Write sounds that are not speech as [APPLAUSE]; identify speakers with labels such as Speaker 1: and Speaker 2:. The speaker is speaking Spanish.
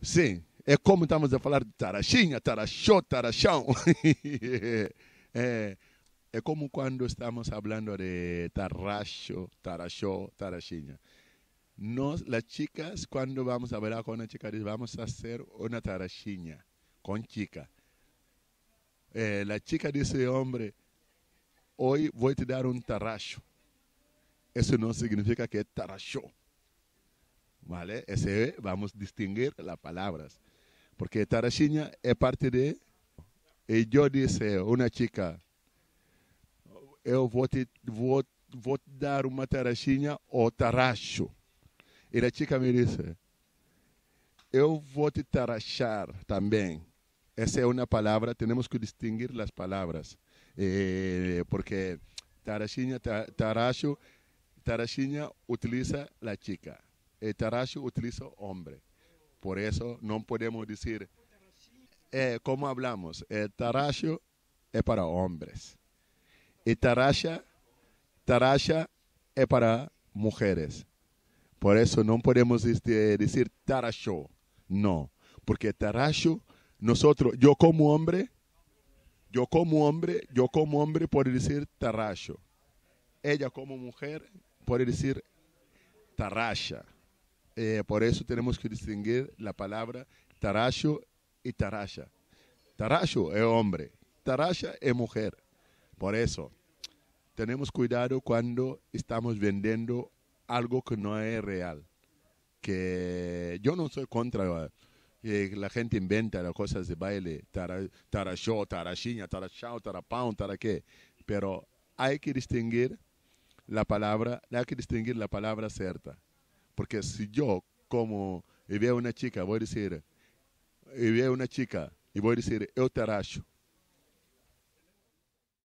Speaker 1: Sim, é como estamos a falar de tarachinha, tarachó, tarachão. [LAUGHS] é, é como quando estamos falando de tarracho, tarachó, tarachinha. Nós, as chicas, quando vamos a falar com uma chica, vamos fazer uma tarachinha com chica. É, a chica disse, homem, hoje vou te dar um tarracho. Isso não significa que é tarachó. Ese vamos a distinguir las palabras. Porque Tarashiña es parte de... Y yo dice una chica, yo voy a dar una Tarashiña o taracho. Y la chica me dice, yo voy a tarachar también. Esa es una palabra, tenemos que distinguir las palabras. Eh, porque Tarashiña, utiliza la chica el Tarashi utiliza hombre. Por eso no podemos decir, eh, ¿cómo hablamos, el es para hombres. Y Tarasha, Tarasha es para mujeres. Por eso no podemos este, decir Tarasho. No, porque Tarasho, nosotros, yo como hombre, yo como hombre, yo como hombre puedo decir Tarasho. Ella como mujer puede decir Tarasha. Eh, por eso tenemos que distinguir la palabra taracho y tarasha. Taracho es hombre, tarasha es mujer. Por eso tenemos cuidado cuando estamos vendiendo algo que no es real. Que yo no soy contra que eh, eh, la gente inventa las cosas de baile, tarasho, tarashiña, tarashao, tarapao, taraqué. Pero hay que distinguir la palabra, hay que distinguir la palabra cierta. Porque se eu como, y veo uma chica, vou dizer decir, y uma chica, e vou dizer eu te racho.